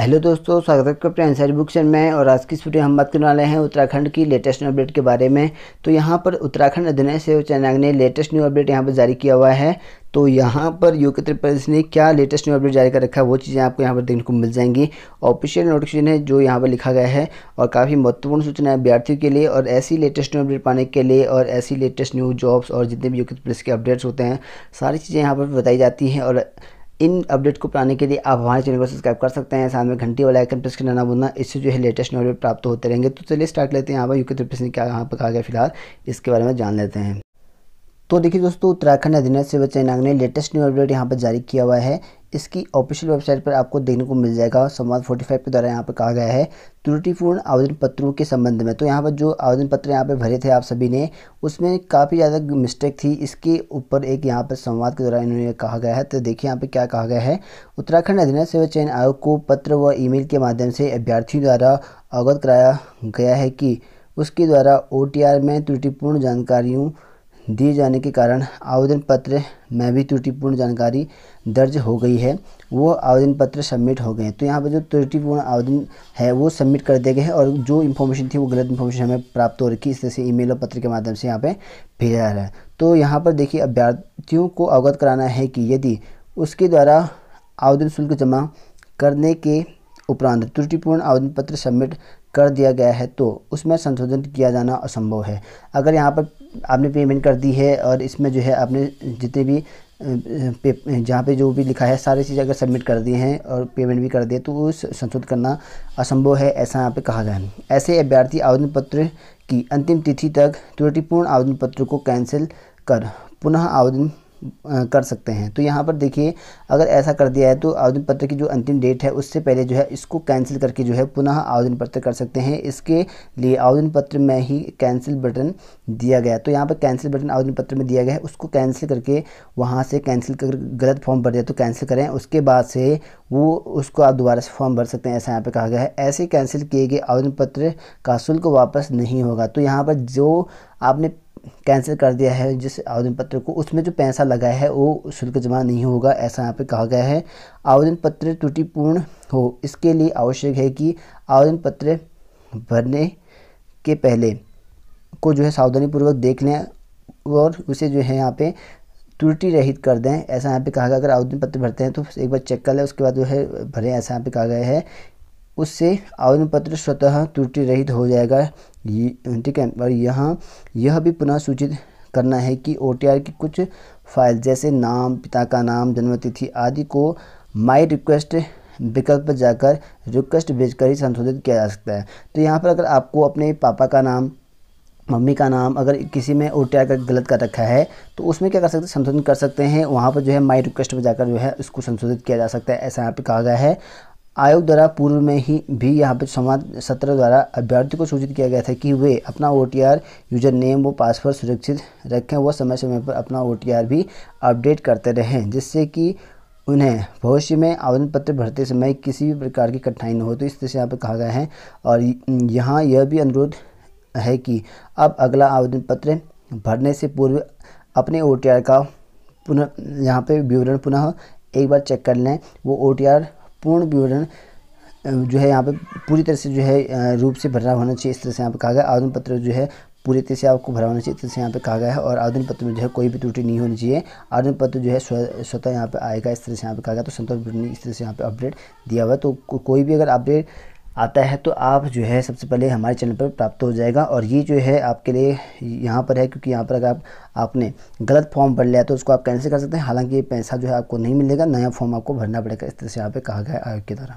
hello दोस्तों स्वागत है आपका फ्रेंड बुक सेंड में और आज की स्टूडियो हम बात करने वाले हैं उत्तराखंड की लेटेस्ट न्यू अपडेट के बारे में तो यहाँ पर उत्तराखंड अधिनय से चैनाग ने लेटेस्ट न्यू अपडेट यहाँ पर जारी किया हुआ है तो यहाँ पर यूके प्रदेश ने क्या लेटेस्ट न्यू अपडेट जारी कर रखा है वो चीज़ें आपको यहाँ पर देखने को मिल जाएंगी ऑफिशियल नोटिफिकेशन है जो यहाँ पर लिखा गया है और काफ़ी महत्वपूर्ण सूचना है विद्यार्थियों के लिए और ऐसी लेटेस्ट न्यू अपडेट पाने के लिए और ऐसी लेटेस्ट न्यू जॉब्स और जितने भी यूके प्रदेश के अपडेट्स होते हैं सारी चीज़ें यहाँ पर बताई जाती हैं और इन अपडेट को पाने के लिए आप हमारे चैनल को सब्सक्राइब कर सकते हैं साथ में घंटी वाला आइकन प्रेस करना ना भूलना इससे जो है लेटेस्ट नोटिफिकेशन प्राप्त होते रहेंगे तो चलिए स्टार्ट लेते हैं यहाँ पर यूके त्रिपेश क्या यहाँ पर कहा गया फिलहाल इसके बारे में जान लेते हैं तो देखिए दोस्तों उत्तराखंड अधीनस्थ सेवा चयनांग ने लेटेस्ट न्यू अपडेट यहाँ पर जारी किया हुआ है इसकी ऑफिशियल वेबसाइट पर आपको देखने को मिल जाएगा संवाद 45 के द्वारा यहाँ पर कहा गया है त्रुटिपूर्ण आवेदन पत्रों के संबंध में तो यहाँ पर जो आवेदन पत्र यहाँ पर भरे थे आप सभी ने उसमें काफ़ी ज़्यादा मिस्टेक थी इसके ऊपर एक यहाँ पर संवाद के द्वारा इन्होंने कहा गया है तो देखिए यहाँ पर क्या कहा गया है उत्तराखंड अधीनस्थ सेवा चयन आयोग को पत्र व ई के माध्यम से अभ्यर्थियों द्वारा अवगत कराया गया है कि उसके द्वारा ओ में त्रुटिपूर्ण जानकारियों दिए जाने के कारण आवेदन पत्र में भी त्रुटिपूर्ण जानकारी दर्ज हो गई है वो आवेदन पत्र सबमिट हो गए हैं तो यहाँ पर जो त्रुटिपूर्ण आवेदन है वो सबमिट कर दिए गए हैं और जो इन्फॉर्मेशन थी वो गलत इन्फॉर्मेशन हमें प्राप्त हो रखी इस तरह से ईमेल और पत्र के माध्यम से यहाँ पे भेजा जा रहा है तो यहाँ पर देखिए अभ्यर्थियों को अवगत कराना है कि यदि उसके द्वारा आवेदन शुल्क जमा करने के उपरांत त्रुटिपूर्ण आवेदन पत्र सबमिट कर दिया गया है तो उसमें संशोधन किया जाना असंभव है अगर यहाँ पर आपने पेमेंट कर दी है और इसमें जो है आपने जितने भी जहाँ पे जो भी लिखा है सारी चीज़ अगर सबमिट कर दिए हैं और पेमेंट भी कर दिए तो उस संशोधित करना असंभव है ऐसा यहाँ पे कहा जाए ऐसे अभ्यर्थी आवेदन पत्र की अंतिम तिथि तक त्रुटिपूर्ण आवेदन पत्र को कैंसिल कर पुनः आवेदन कर सकते हैं तो यहाँ पर देखिए अगर ऐसा कर दिया है तो आवेदन पत्र की जो अंतिम डेट है उससे पहले जो है इसको कैंसिल करके जो है पुनः आवेदन पत्र कर सकते हैं इसके लिए आवेदन पत्र में ही कैंसिल बटन दिया गया तो यहाँ पर कैंसिल बटन आवेदन पत्र में दिया गया है उसको कैंसिल करके वहाँ से कैंसिल कर गलत फॉर्म भर दिया तो कैंसिल करें उसके बाद से वो उसको आप दोबारा से फॉर्म भर सकते हैं ऐसा यहाँ पर कहा गया है ऐसे कैंसिल किए गए आवेदन पत्र का शुल्क वापस नहीं होगा तो यहाँ पर जो आपने कैंसिल कर दिया है जिस आवेदन पत्र को उसमें जो पैसा लगा है वो शुल्क जमा नहीं होगा ऐसा यहाँ पे कहा गया है आवेदन पत्र त्रुटिपूर्ण हो इसके लिए आवश्यक है कि आवेदन पत्र भरने के पहले को जो है सावधानीपूर्वक देख लें और उसे जो है यहाँ पे त्रुटि रहित कर दें ऐसा यहाँ पे कहा गया अगर आवेदन पत्र भरते हैं तो एक बार चेक कर लें उसके बाद जो है भरें ऐसा यहाँ पे कहा गया है उससे आवेदन पत्र स्वतः त्रुटि रहित हो जाएगा ठीक है और यहाँ यह भी पुनः सूचित करना है कि ओ की कुछ फाइल जैसे नाम पिता का नाम जन्मतिथि आदि को माई रिक्वेस्ट विकल्प पर जाकर रिक्वेस्ट भेजकर ही संशोधित किया जा सकता है तो यहाँ पर अगर आपको अपने पापा का नाम मम्मी का नाम अगर किसी में ओ टी आर का गलत कर रखा है तो उसमें क्या कर सकते हैं संशोधन कर सकते हैं वहाँ पर जो है माई रिक्वेस्ट पर जाकर जो है उसको संशोधित किया जा सकता है ऐसा यहाँ पे कहा गया है आयोग द्वारा पूर्व में ही भी यहाँ पे संवाद सत्र द्वारा अभ्यर्थी को सूचित किया गया था कि वे अपना ओ यूजर नेम व पासवर्ड सुरक्षित रखें व समय समय पर अपना ओ भी अपडेट करते रहें जिससे कि उन्हें भविष्य में आवेदन पत्र भरते समय किसी भी प्रकार की कठिनाई न हो तो इस तरह से यहाँ पर कहा गया है और यहाँ यह भी अनुरोध है कि अब अगला आवेदन पत्र भरने से पूर्व अपने ओ का पुनः यहाँ पर विवरण पुनः एक बार चेक कर लें वो ओ टी आर पूर्ण विवरण जो है यहाँ पे पूरी तरह से जो है रूप से भरा होना चाहिए इस तरह से यहाँ पे कहा गया आवेदन पत्र जो है पूरी तरह से आपको भरा होना चाहिए इस तरह से यहाँ पे कहा गया है और आवेदन पत्र में जो है कोई भी त्रुटि नहीं होनी चाहिए आवेदन पत्र जो है स्वतः यहाँ पे आएगा इस तरह से यहाँ पे कहा गया तो संतोष इस तरह से यहाँ पे अपडेट दिया हुआ है तो कोई भी अगर अपडेट आता है तो आप जो है सबसे पहले हमारे चैनल पर प्राप्त हो जाएगा और ये जो है आपके लिए यहाँ पर है क्योंकि यहाँ पर अगर आप आपने गलत फॉर्म भर लिया तो उसको आप कैंसिल कर सकते हैं हालांकि ये पैसा जो है आपको नहीं मिलेगा नया फॉर्म आपको भरना पड़ेगा इस तरह से यहाँ पर कहा गया आयोग के द्वारा